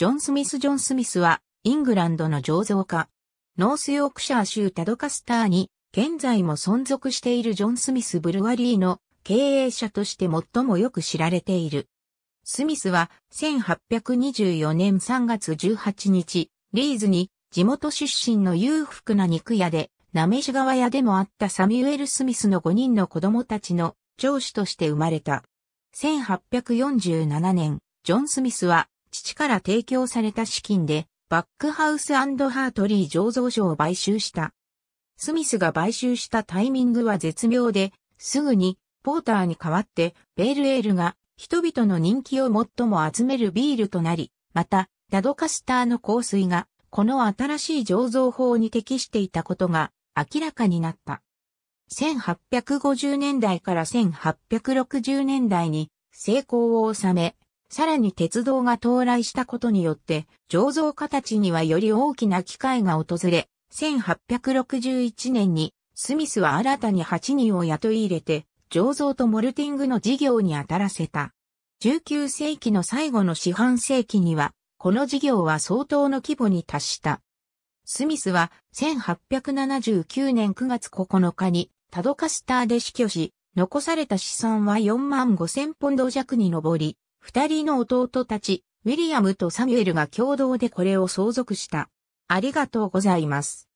ジョン・スミス・ジョン・スミスは、イングランドの醸造家。ノースヨークシャー州タドカスターに、現在も存続しているジョン・スミス・ブルワリーの経営者として最もよく知られている。スミスは1824年3月18日、リーズに地元出身の裕福な肉屋で、ナメシ川屋でもあったサミュエル・スミスの5人の子供たちの上司として生まれた。1847年、ジョン・スミスは父から提供された資金で、バックハウスハートリー醸造所を買収した。スミスが買収したタイミングは絶妙で、すぐにポーターに代わってベールエールが人々の人気を最も集めるビールとなり、また、ダドカスターの香水がこの新しい醸造法に適していたことが明らかになった。1850年代から1860年代に成功を収め、さらに鉄道が到来したことによって、醸造家たちにはより大きな機会が訪れ、1861年にスミスは新たに8人を雇い入れて、醸造とモルティングの事業に当たらせた。19世紀の最後の四半世紀には、この事業は相当の規模に達した。スミスは1879年9月9日にタドカスターで死去し、残された資産は4万5千ポンド弱に上り、二人の弟たち、ウィリアムとサミュエルが共同でこれを相続した。ありがとうございます。